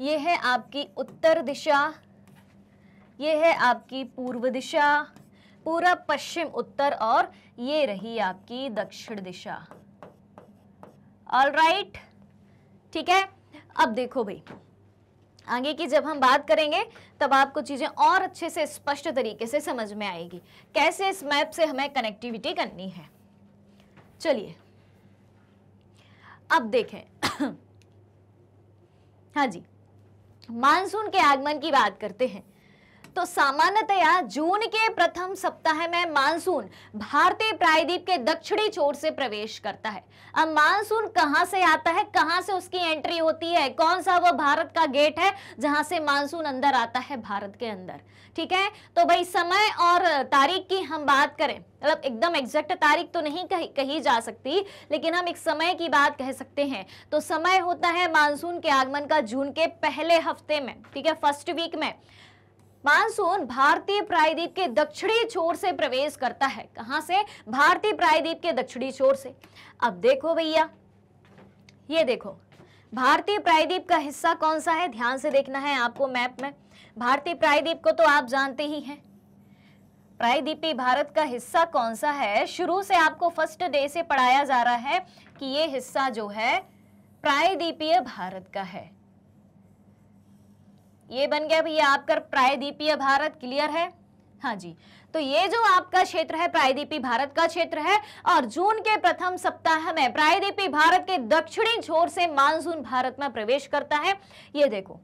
[SPEAKER 1] ये है आपकी उत्तर दिशा ये है आपकी पूर्व दिशा पूरा पश्चिम उत्तर और ये रही आपकी दक्षिण दिशा ऑल राइट ठीक है अब देखो भाई आगे की जब हम बात करेंगे तब आपको चीज़ें और अच्छे से स्पष्ट तरीके से समझ में आएगी कैसे इस मैप से हमें कनेक्टिविटी करनी है चलिए अब देखें हाँ जी मानसून के आगमन की बात करते हैं तो सामान्यतया जून के प्रथम सप्ताह में मानसून भारतीय प्रायद्वीप के दक्षिणी छोर से प्रवेश करता है अब मानसून कहां से आता है कहां से उसकी एंट्री होती है कौन सा वो भारत का गेट है जहां से मानसून अंदर आता है भारत के अंदर ठीक है तो भाई समय और तारीख की हम बात करें मतलब एकदम एग्जैक्ट तारीख तो नहीं कही कही जा सकती लेकिन हम एक समय की बात कह सकते हैं तो समय होता है मानसून के आगमन का जून के पहले हफ्ते में ठीक है फर्स्ट वीक में मानसून भारतीय प्रायद्वीप के दक्षिणी छोर से प्रवेश करता है कहां से भारतीय प्रायद्वीप के दक्षिणी छोर से अब देखो भैया ये देखो भारतीय प्रायद्वीप का हिस्सा कौन सा है ध्यान से देखना है आपको मैप में भारतीय प्रायद्वीप को तो आप जानते ही हैं प्रायद्वीपी भारत का हिस्सा कौन सा है शुरू से आपको फर्स्ट डे से पढ़ाया जा रहा है कि ये हिस्सा जो है प्रायद्वीपीय भारत का है ये बन गया भैया आपका प्रायद्वीपीय भारत क्लियर है हाँ जी तो ये जो आपका क्षेत्र है प्रायद्वीपी भारत का क्षेत्र है और जून के प्रथम सप्ताह में प्रायद्वीपी भारत के दक्षिणी छोर से मानसून भारत में प्रवेश करता है ये देखो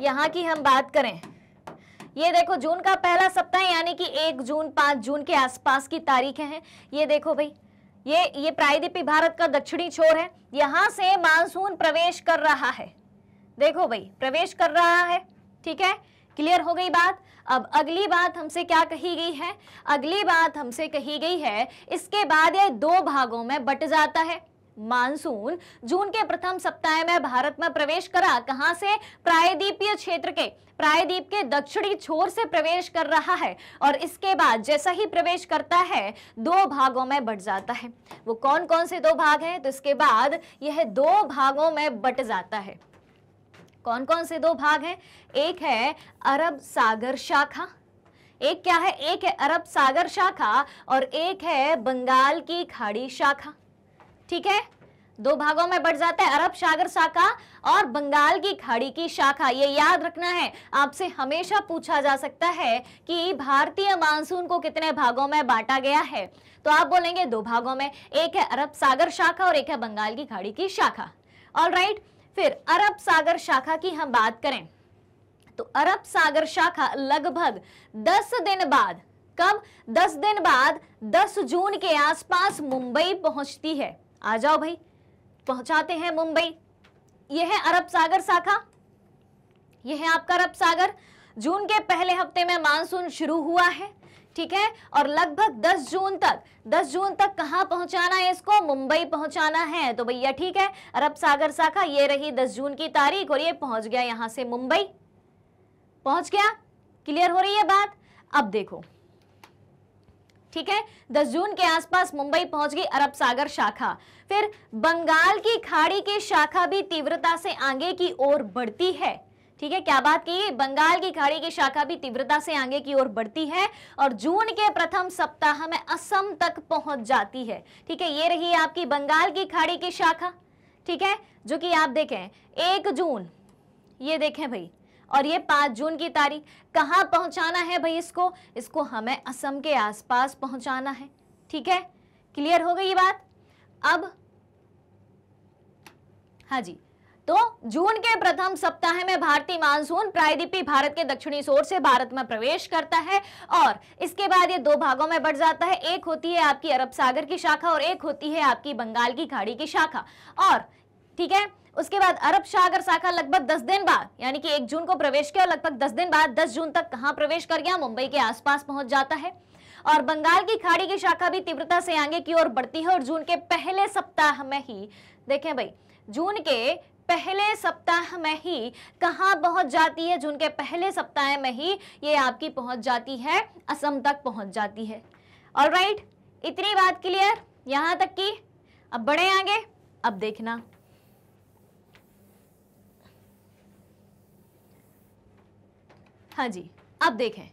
[SPEAKER 1] यहाँ की हम बात करें ये देखो जून का पहला सप्ताह यानी कि एक जून पांच जून के आसपास की तारीखें हैं ये देखो भाई ये ये प्रायद्वीपी भारत का दक्षिणी छोर है यहां से मानसून प्रवेश कर रहा है देखो भाई प्रवेश कर रहा है ठीक है क्लियर हो गई बात अब अगली बात हमसे क्या कही गई है अगली बात हमसे कही गई है इसके बाद यह दो भागों में बट जाता है मानसून जून के प्रथम सप्ताह में भारत में प्रवेश करा कहां से प्रायद्वीपीय क्षेत्र के प्रायद्वीप के दक्षिणी छोर से प्रवेश कर रहा है और इसके बाद जैसा ही प्रवेश करता है दो भागों में बट जाता है वो कौन कौन से दो भाग हैं तो इसके बाद यह दो भागों में बट जाता है कौन कौन से दो भाग हैं एक है अरब सागर शाखा एक क्या है एक है अरब सागर शाखा और एक है बंगाल की खाड़ी शाखा ठीक है दो भागों में बढ़ जाता है अरब सागर शाखा और बंगाल की खाड़ी की शाखा ये याद रखना है आपसे हमेशा पूछा जा सकता है कि भारतीय मानसून को कितने भागों में बांटा गया है तो आप बोलेंगे दो भागों में एक है अरब सागर शाखा और एक है बंगाल की खाड़ी की शाखा ऑल राइट right, फिर अरब सागर शाखा की हम बात करें तो अरब सागर शाखा लगभग 10 दिन बाद कब 10 दिन बाद 10 जून के आसपास मुंबई पहुंचती है आ जाओ भाई पहुंचाते हैं मुंबई यह है अरब सागर शाखा यह है आपका अरब सागर जून के पहले हफ्ते में मानसून शुरू हुआ है ठीक है और लगभग 10 जून तक 10 जून तक कहां पहुंचाना है इसको मुंबई पहुंचाना है तो भैया ठीक है अरब सागर शाखा ये रही 10 जून की तारीख और ये पहुंच गया यहां से मुंबई पहुंच गया क्लियर हो रही है बात अब देखो ठीक है 10 जून के आसपास मुंबई पहुंच गई अरब सागर शाखा फिर बंगाल की खाड़ी की शाखा भी तीव्रता से आगे की ओर बढ़ती है ठीक है क्या बात की बंगाल की खाड़ी की शाखा भी तीव्रता से आगे की ओर बढ़ती है और जून के प्रथम सप्ताह में असम तक पहुंच जाती है ठीक है ये रही आपकी बंगाल की खाड़ी की शाखा ठीक है जो कि आप देखें एक जून ये देखें भाई और ये पांच जून की तारीख कहाँ पहुंचाना है भाई इसको इसको हमें असम के आसपास पहुंचाना है ठीक है क्लियर हो गई ये बात अब हाँ जी तो जून के प्रथम सप्ताह में भारतीय मानसून प्रायद्वीपी भारत के दक्षिणी सोर से भारत में प्रवेश करता है और इसके बाद ये दो भागों में बढ़ जाता है एक होती है आपकी अरब सागर की शाखा और एक होती है आपकी बंगाल की खाड़ी की शाखा और ठीक है उसके बाद अरब सागर शाखा लगभग 10 दिन बाद यानी कि 1 जून को प्रवेश किया और लगभग 10 दिन बाद 10 जून तक कहां प्रवेश कर गया मुंबई के आसपास पहुंच जाता है और बंगाल की खाड़ी की शाखा भी तीव्रता से आगे की ओर बढ़ती है और जून के पहले सप्ताह में ही देखें भाई जून के पहले सप्ताह में ही कहाँ पहुंच जाती है जून के पहले सप्ताह में ही ये आपकी पहुंच जाती है असम तक पहुंच जाती है और राइट इतनी बात क्लियर यहां तक की अब बढ़े आगे अब देखना हाँ जी अब देखें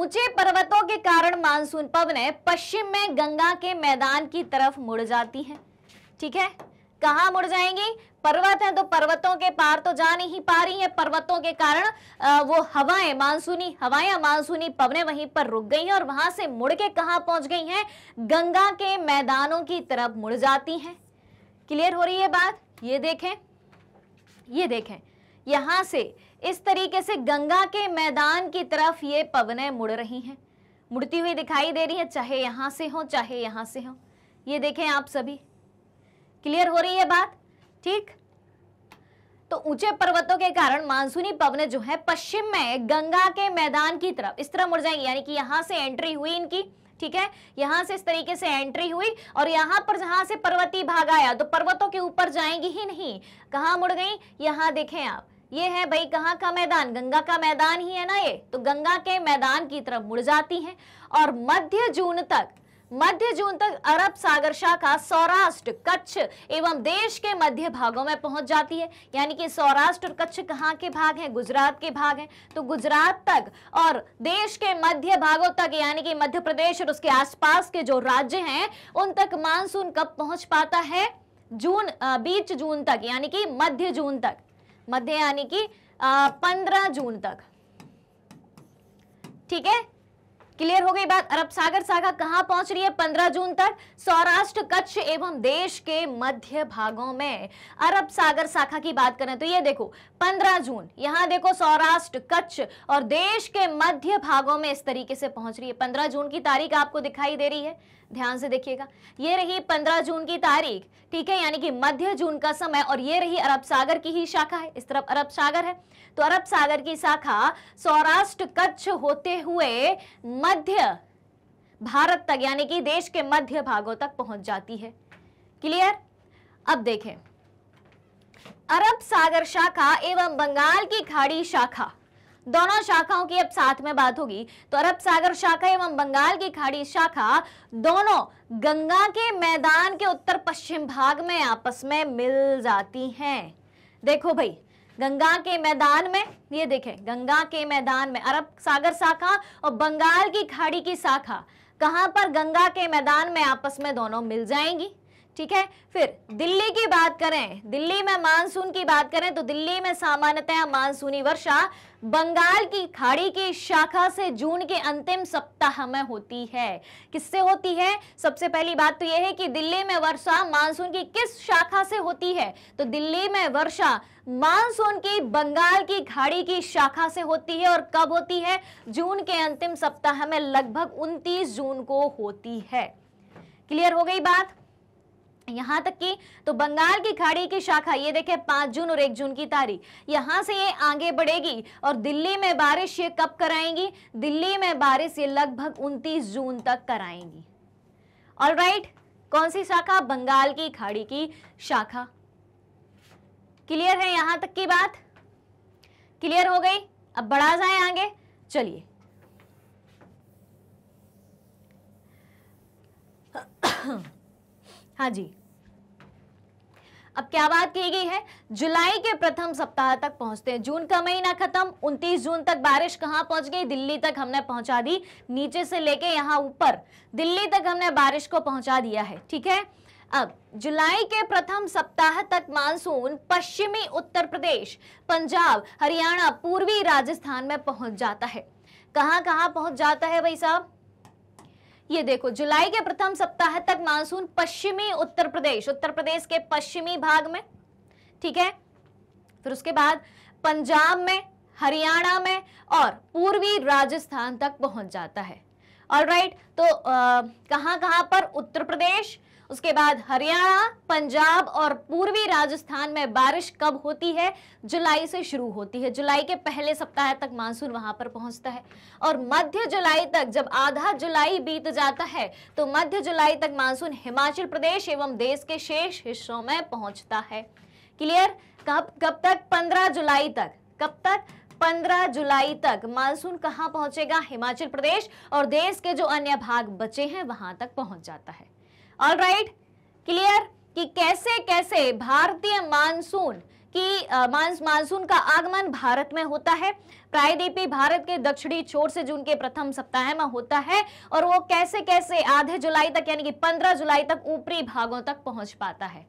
[SPEAKER 1] ऊंचे पर्वतों के कारण मानसून पवन पश्चिम में गंगा के मैदान की तरफ मुड़ जाती हैं ठीक है कहाँ मुड़ जाएंगी पर्वत हैं तो पर्वतों के पार तो जा नहीं पा रही है पर्वतों के कारण वो हवाएं मानसूनी हवाएं मानसूनी पवने वहीं पर रुक गई हैं और वहां से मुड़ के कहा पहुंच गई हैं गंगा के मैदानों की तरफ मुड़ जाती हैं क्लियर हो रही है बात ये देखें ये देखें यहां से इस तरीके से गंगा के मैदान की तरफ ये पवनें मुड़ रही हैं मुड़ती हुई दिखाई दे रही है चाहे यहां से हो चाहे यहां से हो ये देखें आप सभी क्लियर हो रही है बात ठीक तो ऊंचे पर्वतों के कारण मानसूनी पवन जो है पश्चिम में गंगा के मैदान की तरफ इस तरह मुड़ जाएंगे यानी कि यहां से एंट्री हुई इनकी ठीक है यहां से इस तरीके से एंट्री हुई और यहां पर जहां से पर्वती भाग आया तो पर्वतों के ऊपर जाएंगी ही नहीं कहा मुड़ गई यहां देखें आप ये है भाई कहाँ का मैदान गंगा का मैदान ही है ना ये तो गंगा के मैदान की तरफ मुड़ जाती हैं और मध्य जून तक मध्य जून तक अरब सागर शाखा सौराष्ट्र कच्छ एवं देश के मध्य भागों में पहुंच जाती है यानी कि सौराष्ट्र और कच्छ कहाँ के भाग हैं गुजरात के भाग हैं तो गुजरात तक और देश के मध्य भागों तक यानी कि मध्य प्रदेश और उसके आसपास के जो राज्य हैं उन तक मानसून कब पहुंच पाता है जून बीच जून तक यानी कि मध्य जून तक मध्य यानी कि पंद्रह जून तक ठीक है क्लियर हो गई बात अरब सागर शाखा कहां पहुंच रही है 15 जून तक सौराष्ट्र कच्छ एवं देश के मध्य भागों में अरब सागर शाखा की बात करें तो ये देखो 15 जून यहां देखो सौराष्ट्र कच्छ और देश के मध्य भागों में इस तरीके से पहुंच रही है पंद्रह जून की तारीख आपको दिखाई दे रही है ध्यान से देखिएगा ये रही 15 जून की तारीख ठीक है यानी कि मध्य जून का समय और ये रही अरब सागर की ही शाखा है इस तरफ अरब सागर है तो अरब सागर की शाखा सौराष्ट्र कच्छ होते हुए मध्य भारत तक यानी कि देश के मध्य भागों तक पहुंच जाती है क्लियर अब देखें अरब सागर शाखा एवं बंगाल की खाड़ी शाखा दोनों शाखाओं की अब साथ में बात होगी तो अरब सागर शाखा एवं बंगाल की खाड़ी शाखा दोनों गंगा के मैदान के उत्तर पश्चिम भाग में आपस में मिल जाती हैं देखो भाई गंगा के मैदान में ये देखें गंगा के मैदान में अरब सागर शाखा और बंगाल की खाड़ी की शाखा कहां पर गंगा के मैदान में आपस में दोनों मिल जाएंगी ठीक है फिर दिल्ली की बात करें दिल्ली में मानसून की बात करें तो दिल्ली में सामान्यतया मानसूनी वर्षा बंगाल की खाड़ी की शाखा से जून के अंतिम सप्ताह में होती है किससे होती है सबसे पहली बात तो यह है कि दिल्ली में वर्षा मानसून की किस शाखा से होती है तो दिल्ली में वर्षा मानसून की बंगाल की खाड़ी की शाखा से होती है और कब होती है जून के अंतिम सप्ताह में लगभग 29 जून को होती है क्लियर हो गई बात यहां तक कि तो बंगाल की खाड़ी की शाखा ये देखे पांच जून और एक जून की तारीख यहां से ये आगे बढ़ेगी और दिल्ली में बारिश ये कब कराएंगी दिल्ली में बारिश ये लगभग 29 जून तक कराएंगी ऑल राइट कौन सी शाखा बंगाल की खाड़ी की शाखा क्लियर है यहां तक की बात क्लियर हो गई अब बढ़ा जाए आगे चलिए हाँ जी अब क्या बात की गई है जुलाई के प्रथम सप्ताह तक पहुंचते हैं जून का महीना खत्म 29 जून तक बारिश कहां पहुंच गई दिल्ली तक हमने पहुंचा दी नीचे से लेके यहां ऊपर दिल्ली तक हमने बारिश को पहुंचा दिया है ठीक है अब जुलाई के प्रथम सप्ताह तक मानसून पश्चिमी उत्तर प्रदेश पंजाब हरियाणा पूर्वी राजस्थान में पहुंच जाता है कहां कहां पहुंच जाता है भाई साहब ये देखो जुलाई के प्रथम सप्ताह तक मानसून पश्चिमी उत्तर प्रदेश उत्तर प्रदेश के पश्चिमी भाग में ठीक है फिर उसके बाद पंजाब में हरियाणा में और पूर्वी राजस्थान तक पहुंच जाता है और राइट right, तो कहां कहां पर उत्तर प्रदेश उसके बाद हरियाणा पंजाब और पूर्वी राजस्थान में बारिश कब होती है जुलाई से शुरू होती है जुलाई के पहले सप्ताह तक मानसून वहां पर पहुंचता है और मध्य जुलाई तक जब आधा जुलाई बीत जाता है तो मध्य जुलाई तक मानसून हिमाचल प्रदेश एवं देश के शेष हिस्सों में पहुंचता है क्लियर कब कब तक पंद्रह जुलाई तक कब तक 15 जुलाई तक मानसून कहां पहुंचेगा हिमाचल प्रदेश और देश के जो अन्य भाग बचे हैं वहां तक पहुंच जाता है ऑल राइट क्लियर कि कैसे कैसे भारतीय मानसून कि मानसून का आगमन भारत में होता है प्रायद्वीपी e भारत के दक्षिणी छोर से जून के प्रथम सप्ताह में होता है और वो कैसे कैसे आधे जुलाई तक यानी कि 15 जुलाई तक ऊपरी भागों तक पहुंच पाता है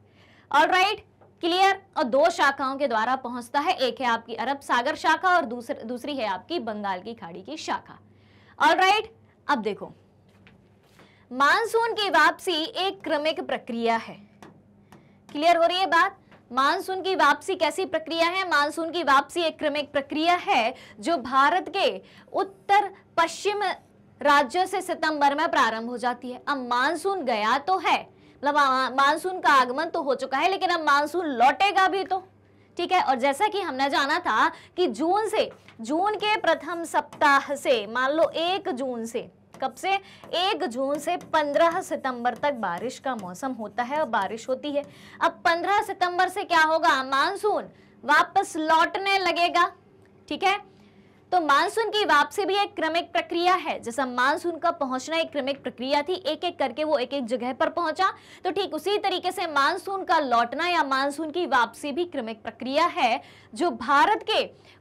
[SPEAKER 1] ऑल राइट क्लियर और दो शाखाओं के द्वारा पहुंचता है एक है आपकी अरब सागर शाखा और दूसर, दूसरी है आपकी बंगाल की खाड़ी की शाखा ऑल राइट अब देखो मानसून की वापसी एक क्रमिक प्रक्रिया है क्लियर हो रही है बात मानसून की वापसी कैसी प्रक्रिया है मानसून की वापसी एक क्रमिक प्रक्रिया है जो भारत के उत्तर पश्चिम राज्यों से सितंबर में प्रारंभ हो जाती है अब मानसून गया तो है मतलब मानसून का आगमन तो हो चुका है लेकिन अब मानसून लौटेगा भी तो ठीक है और जैसा कि हमने जाना था कि जून से जून के प्रथम सप्ताह से मान लो एक जून से कब से एक जून से 15 सितंबर तक बारिश का मौसम होता है और बारिश होती है अब 15 सितंबर से क्या होगा मानसून वापस लौटने लगेगा ठीक है तो मानसून की वापसी भी एक क्रमिक प्रक्रिया है जैसा मानसून का पहुंचना एक क्रमिक प्रक्रिया थी एक एक करके वो एक एक जगह पर पहुंचा तो ठीक उसी तरीके से मानसून का लौटना या मानसून की वापसी भी क्रमिक प्रक्रिया है जो भारत के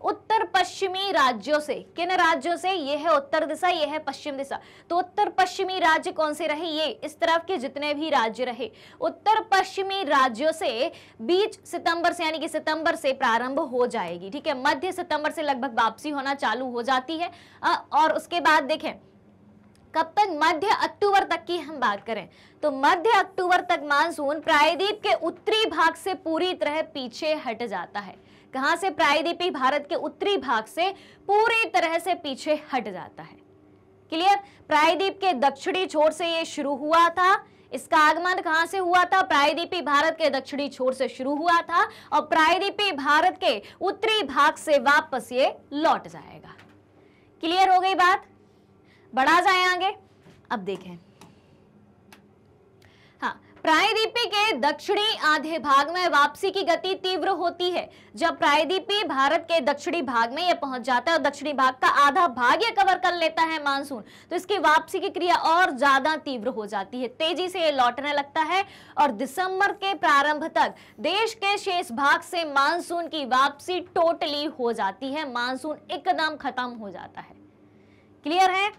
[SPEAKER 1] उत्तर पश्चिमी राज्यों से किन राज्यों से यह है उत्तर दिशा यह है पश्चिम दिशा तो उत्तर पश्चिमी राज्य कौन से रहे ये इस तरफ के जितने भी राज्य रहे उत्तर पश्चिमी राज्यों से बीच सितंबर से यानी कि सितंबर से प्रारंभ हो जाएगी ठीक है मध्य सितंबर से लगभग वापसी होना चालू हो जाती है और उसके बाद देखें कब तक मध्य अक्टूबर तक की हम बात करें तो मध्य अक्टूबर तक मानसून प्रायद्वीप के उत्तरी भाग से पूरी तरह पीछे हट जाता है कहां से प्रायद्वीपी भारत के उत्तरी भाग से पूरी तरह से पीछे हट जाता है क्लियर प्रायद्वीप के दक्षिणी छोर से ये शुरू हुआ था इसका आगमन कहां से हुआ था प्रायद्वीपी भारत के दक्षिणी छोर से शुरू हुआ था और प्रायद्वीपी भारत के उत्तरी भाग से वापस ये लौट जाएगा क्लियर हो गई बात बढ़ा जाए आगे अब देखें प्रायद्वीपी के दक्षिणी आधे भाग में वापसी की गति तीव्र होती है जब प्रायद्वीपी भारत के दक्षिणी भाग में यह पहुंच जाता है और दक्षिणी भाग का आधा भाग यह कवर कर लेता है मानसून तो इसकी वापसी की क्रिया और ज्यादा तीव्र हो जाती है तेजी से यह लौटने लगता है और दिसंबर के प्रारंभ तक देश के शेष भाग से मानसून की वापसी टोटली हो जाती है मानसून एकदम खत्म हो जाता है क्लियर है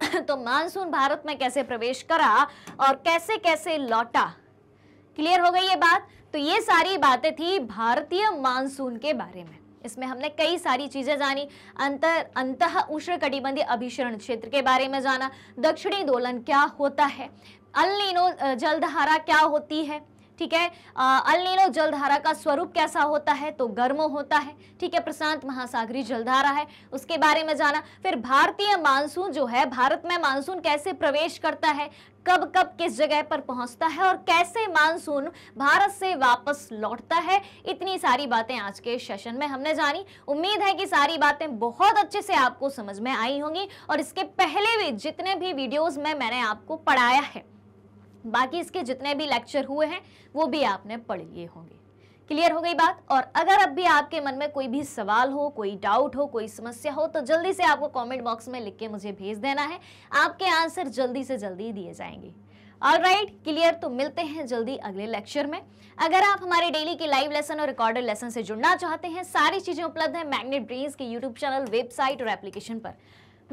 [SPEAKER 1] तो मानसून भारत में कैसे प्रवेश करा और कैसे कैसे लौटा क्लियर हो गई ये बात तो ये सारी बातें थी भारतीय मानसून के बारे में इसमें हमने कई सारी चीज़ें जानी अंतर अंत उष्ण कटिबंधीय अभिशरण क्षेत्र के बारे में जाना दक्षिणी दोलन क्या होता है अल्लिनो जलधारा क्या होती है ठीक है अलनीनो जलधारा का स्वरूप कैसा होता है तो गर्म होता है ठीक है प्रशांत महासागरी जलधारा है उसके बारे में जाना फिर भारतीय मानसून जो है भारत में मानसून कैसे प्रवेश करता है कब कब किस जगह पर पहुंचता है और कैसे मानसून भारत से वापस लौटता है इतनी सारी बातें आज के सेशन में हमने जानी उम्मीद है कि सारी बातें बहुत अच्छे से आपको समझ में आई होंगी और इसके पहले भी जितने भी वीडियोस में मैंने आपको पढ़ाया है बाकी इसके जितने भी लेक्चर हुए हैं वो भी आपने पढ़ लिए होंगे क्लियर हो गई बात और अगर अब भी आपके मन में कोई भी सवाल हो कोई डाउट हो कोई समस्या हो तो जल्दी से आपको कमेंट बॉक्स में लिख के मुझे भेज देना है आपके आंसर जल्दी से जल्दी दिए जाएंगे ऑल राइट क्लियर तो मिलते हैं जल्दी अगले लेक्चर में अगर आप हमारे डेली के लाइव लेसन और रिकॉर्डेड लेसन से जुड़ना चाहते हैं सारी चीज़ें उपलब्ध हैं मैग्नेट ब्रेन्स के यूट्यूब चैनल वेबसाइट और एप्लीकेशन पर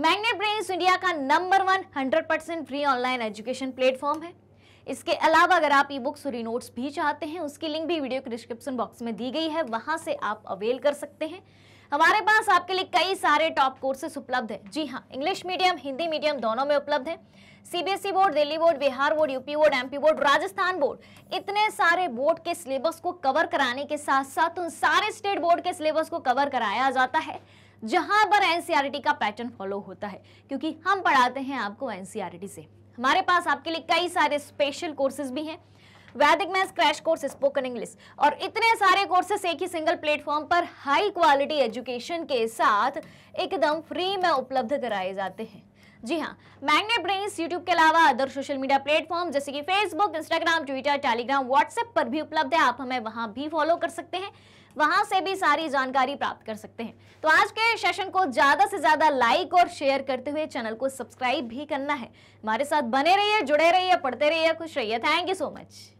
[SPEAKER 1] मैग्नेट ब्रेन्स इंडिया का number one hundred percent free online education platform है इसके अलावा अगर आप ई बुक्स सूरी नोट्स भी चाहते हैं उसकी लिंक भी वीडियो के डिस्क्रिप्शन बॉक्स में दी गई है वहां से आप अवेल कर सकते हैं हमारे पास आपके लिए कई सारे टॉप कोर्सेस उपलब्ध हैं जी हाँ इंग्लिश मीडियम हिंदी मीडियम दोनों में उपलब्ध है CBSE board Delhi board Bihar board UP board MP board Rajasthan board इतने सारे बोर्ड के सिलेबस को कवर कराने के साथ साथ उन सारे स्टेट बोर्ड के सिलेबस को कवर कराया जाता है जहां पर एनसीआरटी e का पैटर्न फॉलो होता है क्योंकि हम पढ़ाते हैं आपको एनसीआरटी e से हमारे पास आपके लिए कई सारे स्पेशल कोर्सेज भी हैं वैदिक maths crash course spoken English और इतने सारे कोर्सेस एक ही सिंगल प्लेटफॉर्म पर हाई क्वालिटी एजुकेशन के साथ एकदम फ्री में उपलब्ध कराए जाते हैं जी हाँ मैग्नेट ब्रेन यूट्यूब के अलावा अदर सोशल मीडिया प्लेटफॉर्म जैसे कि Facebook Instagram Twitter Telegram WhatsApp पर भी उपलब्ध है आप हमें वहां भी फॉलो कर सकते हैं वहां से भी सारी जानकारी प्राप्त कर सकते हैं तो आज के सेशन को ज्यादा से ज्यादा लाइक और शेयर करते हुए चैनल को सब्सक्राइब भी करना है हमारे साथ बने रहिए जुड़े रहिए पढ़ते रहिए खुश रहिए थैंक यू सो मच